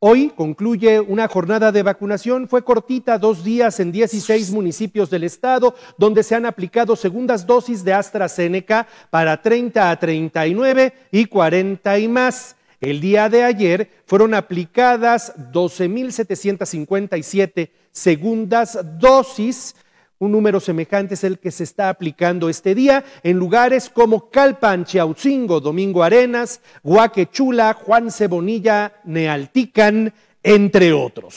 Hoy concluye una jornada de vacunación. Fue cortita, dos días en 16 municipios del estado, donde se han aplicado segundas dosis de AstraZeneca para 30 a 39 y 40 y más. El día de ayer fueron aplicadas 12.757 segundas dosis un número semejante es el que se está aplicando este día en lugares como Calpan, Chiautzingo, Domingo Arenas, Guaquechula, Juan Cebonilla, Nealtican, entre otros.